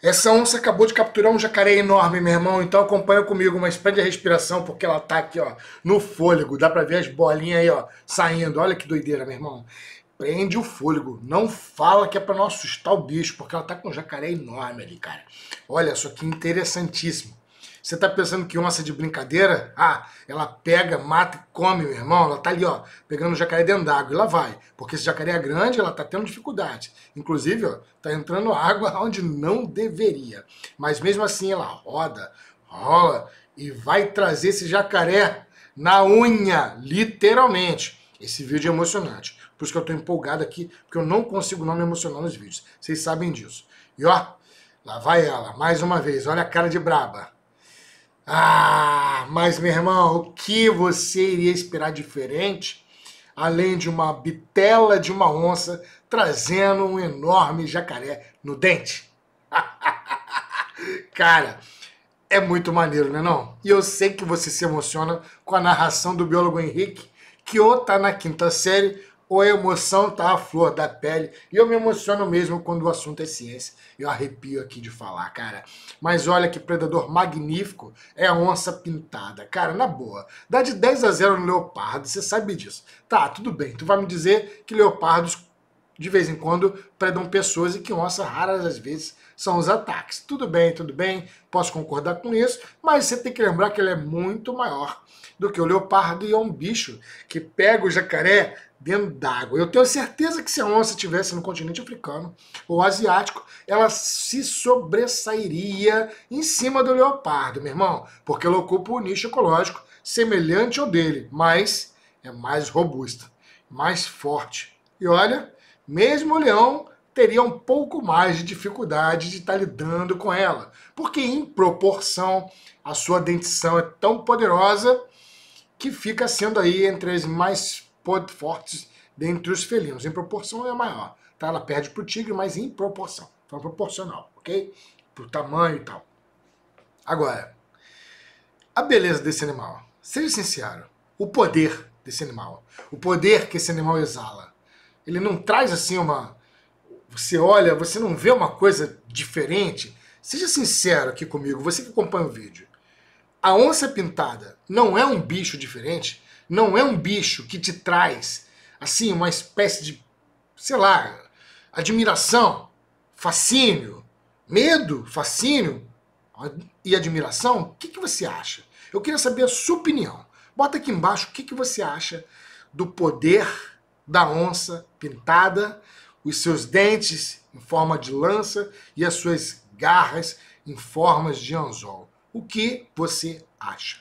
Essa onça acabou de capturar um jacaré enorme, meu irmão, então acompanha comigo, mas prende a respiração porque ela tá aqui, ó, no fôlego. Dá pra ver as bolinhas aí, ó, saindo. Olha que doideira, meu irmão. Prende o fôlego. Não fala que é pra não assustar o bicho, porque ela tá com um jacaré enorme ali, cara. Olha só que interessantíssimo. Você tá pensando que onça de brincadeira? Ah, ela pega, mata e come, meu irmão. Ela tá ali, ó, pegando o jacaré dentro d'água. E lá vai. Porque esse jacaré é grande, ela tá tendo dificuldade. Inclusive, ó, tá entrando água onde não deveria. Mas mesmo assim, ela roda, rola e vai trazer esse jacaré na unha, literalmente. Esse vídeo é emocionante. Por isso que eu tô empolgado aqui, porque eu não consigo não me emocionar nos vídeos. Vocês sabem disso. E ó, lá vai ela, mais uma vez. Olha a cara de braba. Ah, mas meu irmão, o que você iria esperar diferente? Além de uma bitela de uma onça trazendo um enorme jacaré no dente. Cara, é muito maneiro, né não? E eu sei que você se emociona com a narração do biólogo Henrique, que ou tá na quinta série ou a emoção tá à flor da pele. E eu me emociono mesmo quando o assunto é ciência. Eu arrepio aqui de falar, cara. Mas olha que predador magnífico é a onça pintada. Cara, na boa, dá de 10 a 0 no leopardo, você sabe disso. Tá, tudo bem. Tu vai me dizer que leopardos de vez em quando predam pessoas e que onça raras às vezes são os ataques. Tudo bem, tudo bem, posso concordar com isso, mas você tem que lembrar que ele é muito maior do que o leopardo e é um bicho que pega o jacaré dentro d'água. Eu tenho certeza que se a onça estivesse no continente africano ou asiático, ela se sobressairia em cima do leopardo, meu irmão, porque ela ocupa um nicho ecológico semelhante ao dele, mas é mais robusta, mais forte. E olha, mesmo o leão teria um pouco mais de dificuldade de estar tá lidando com ela, porque em proporção a sua dentição é tão poderosa que fica sendo aí entre as mais fortes dentre os felinos. Em proporção é maior, tá? Ela perde para o tigre, mas em proporção, então é proporcional, ok? Para o tamanho e tal. Agora, a beleza desse animal. Seja sincero, o poder desse animal, o poder que esse animal exala ele não traz assim uma. Você olha, você não vê uma coisa diferente. Seja sincero aqui comigo, você que acompanha o vídeo. A onça pintada não é um bicho diferente, não é um bicho que te traz assim uma espécie de, sei lá, admiração, fascínio, medo, fascínio e admiração. O que, que você acha? Eu queria saber a sua opinião. Bota aqui embaixo o que, que você acha do poder da onça pintada, os seus dentes em forma de lança e as suas garras em formas de anzol. O que você acha?